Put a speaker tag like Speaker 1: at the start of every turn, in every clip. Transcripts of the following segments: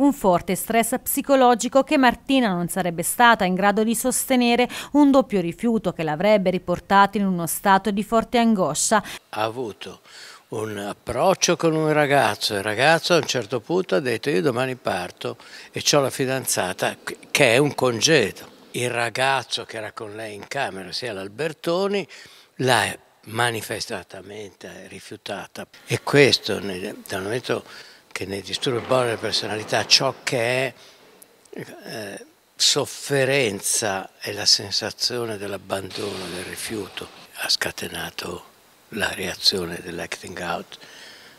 Speaker 1: un forte stress psicologico che Martina non sarebbe stata in grado di sostenere, un doppio rifiuto che l'avrebbe riportata in uno stato di forte angoscia.
Speaker 2: Ha avuto un approccio con un ragazzo, il ragazzo a un certo punto ha detto io domani parto e ho la fidanzata che è un congedo. Il ragazzo che era con lei in camera, sia l'Albertoni, l'ha manifestatamente rifiutata e questo dal momento che nel disturbo della personalità ciò che è eh, sofferenza e la sensazione dell'abbandono, del rifiuto, ha scatenato la reazione dell'acting out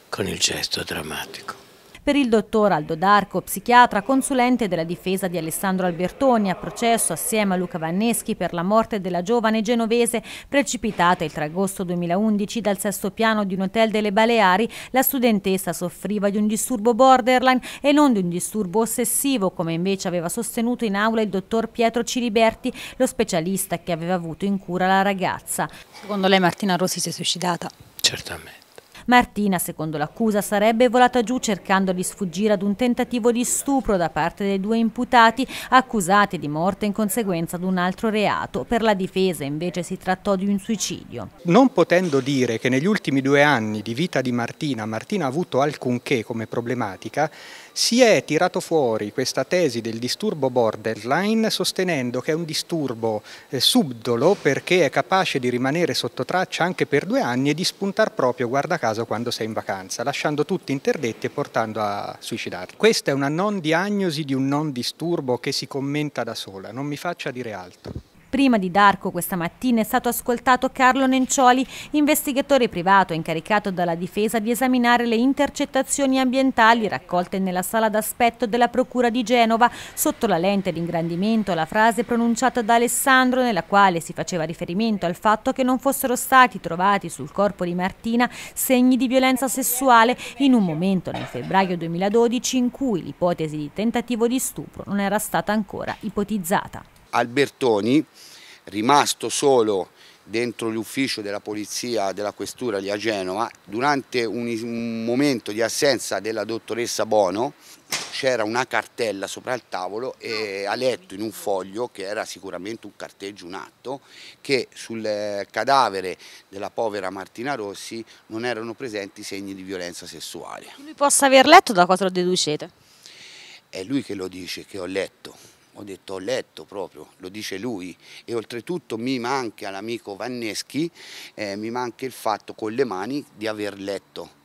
Speaker 2: con il gesto drammatico.
Speaker 1: Per il dottor Aldo D'Arco, psichiatra consulente della difesa di Alessandro Albertoni, a processo assieme a Luca Vanneschi per la morte della giovane genovese precipitata il 3 agosto 2011 dal sesto piano di un hotel delle Baleari, la studentessa soffriva di un disturbo borderline e non di un disturbo ossessivo, come invece aveva sostenuto in aula il dottor Pietro Ciliberti, lo specialista che aveva avuto in cura la ragazza. Secondo lei Martina Rossi si è suicidata? Certamente. Martina, secondo l'accusa, sarebbe volata giù cercando di sfuggire ad un tentativo di stupro da parte dei due imputati accusati di morte in conseguenza di un altro reato. Per la difesa invece si trattò di un suicidio.
Speaker 3: Non potendo dire che negli ultimi due anni di vita di Martina, Martina ha avuto alcunché come problematica, si è tirato fuori questa tesi del disturbo borderline sostenendo che è un disturbo eh, subdolo perché è capace di rimanere sotto traccia anche per due anni e di spuntar proprio guarda caso quando sei in vacanza, lasciando tutti interdetti e portando a suicidarli. Questa è una non diagnosi di un non disturbo che si commenta da sola, non mi faccia dire
Speaker 1: altro. Prima di Darco questa mattina è stato ascoltato Carlo Nencioli, investigatore privato incaricato dalla difesa di esaminare le intercettazioni ambientali raccolte nella sala d'aspetto della Procura di Genova sotto la lente d'ingrandimento la frase pronunciata da Alessandro nella quale si faceva riferimento al fatto che non fossero stati trovati sul corpo di Martina segni di violenza sessuale in un momento nel febbraio 2012 in cui l'ipotesi di tentativo di stupro non era stata ancora ipotizzata.
Speaker 4: Albertoni, rimasto solo dentro l'ufficio della polizia della questura lì a Genova, durante un, momento di assenza della dottoressa Bono c'era una cartella sopra il tavolo e ha letto in un foglio che era sicuramente un carteggio, un atto, che sul eh, cadavere della povera Martina Rossi non erano presenti segni di violenza sessuale.
Speaker 1: Lui possa aver letto da cosa lo deducete?
Speaker 4: È lui che lo dice, che ho letto. Ho detto, ho letto proprio, lo dice lui e oltretutto mi manca l'amico Vanneschi, eh, mi manca il fatto con le mani di aver letto